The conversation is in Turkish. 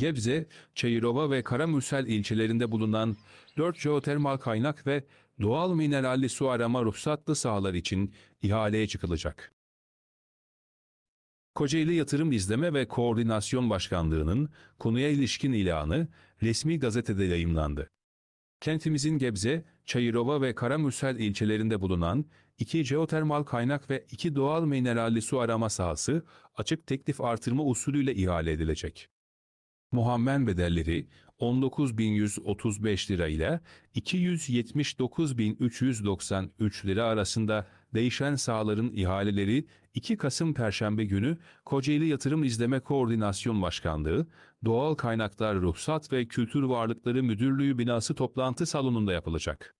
Gebze, Çayırova ve Karamürsel ilçelerinde bulunan 4 jeotermal kaynak ve doğal mineralli su arama ruhsatlı sahalar için ihaleye çıkılacak. Kocaeli Yatırım İzleme ve Koordinasyon Başkanlığı'nın konuya ilişkin ilanı resmi gazetede yayımlandı. Kentimizin Gebze, Çayırova ve Karamürsel ilçelerinde bulunan iki jeotermal kaynak ve iki doğal mineralli su arama sahası açık teklif artırma usulüyle ihale edilecek. Muhammed bedelleri 19.135 lira ile 279.393 lira arasında değişen sahaların ihaleleri 2 Kasım Perşembe günü Kocaeli Yatırım İzleme Koordinasyon Başkanlığı, Doğal Kaynaklar Ruhsat ve Kültür Varlıkları Müdürlüğü binası toplantı salonunda yapılacak.